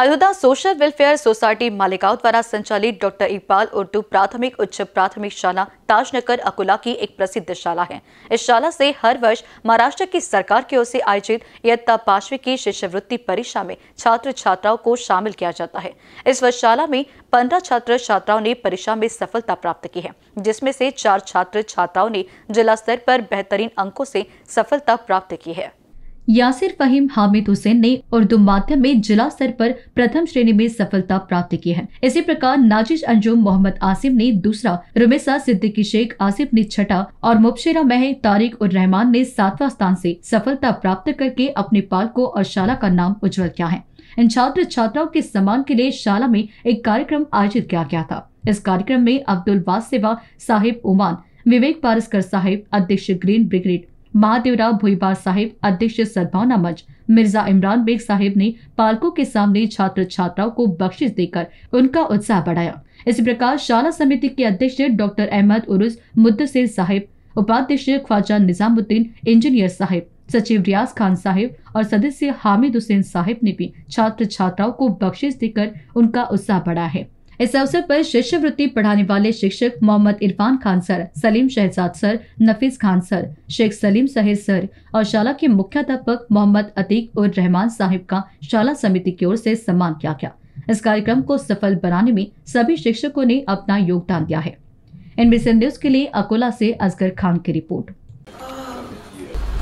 Ayodhya social welfare society मालिकाओं द्वारा संचालित डॉक्टर इकबाल उर्दू प्राथमिक उच्च प्राथमिक शाला ताजनगर अकुला की एक प्रसिद्ध शाला है इस शाला से हर वर्ष महाराष्ट्र की सरकार की ओर से आयोजित यत्ता पांचवी की शिष्यवृत्ति परीक्षा में छात्र छात्राओं को शामिल किया जाता है इस वर्ष शाला में पंद्रह छात्र छात्राओं ने परीक्षा में सफलता प्राप्त की है जिसमें से चार छात्र छात्राओं ने जिला स्तर पर बेहतरीन अंकों से सफलता प्राप्त की है यासिर फहीम हामिद हुसैन ने उर्दू माध्यम में जिला स्तर पर प्रथम श्रेणी में सफलता प्राप्त की है इसी प्रकार नाजिश अंजुम मोहम्मद आसिम ने दूसरा रुमेसा सिद्दीकी शेख आसिफ ने छठा और मुबशेरा मह तारिक उर रहमान ने सातवां स्थान से सफलता प्राप्त करके अपने पालकों और शाला का नाम उज्जवल किया है इन छात्र छात्राओं के सम्मान के लिए शाला में एक कार्यक्रम आयोजित किया गया था इस कार्यक्रम में अब्दुल वासेवा साहिब ओमान विवेक पारस्कर साहिब अध्यक्ष ग्रीन ब्रिगेड महादेवराव भोईबार साहिब अध्यक्ष सद्भावना मंच मिर्जा इमरान बेग साहिब ने पालकों के सामने छात्र छात्राओं को बख्शिश देकर उनका उत्साह बढ़ाया इसी प्रकार शाला समिति के अध्यक्ष डॉक्टर अहमद उरुस मुद्दसिर साहिब उपाध्यक्ष ख्वाजा निजामुद्दीन इंजीनियर साहिब सचिव रियाज खान साहिब और सदस्य हामिद हुसैन साहिब ने भी छात्र छात्राओं को बख्शिश देकर उनका उत्साह बढ़ाया है इस अवसर पर शिष्यवृत्ति पढ़ाने वाले शिक्षक Mohammad Irfan Khan sir Salim Shahzad sir Nafees Khan sir Sheikh Salim Sahej sir और शाला के मुख्याध्यापक मोहम्मद अतीक और रहमान साहिब का शाला समिति की ओर से सम्मान किया गया इस कार्यक्रम को सफल बनाने में सभी शिक्षकों ने अपना योगदान दिया है इन न्यूज के लिए अकोला से असगर खान की रिपोर्ट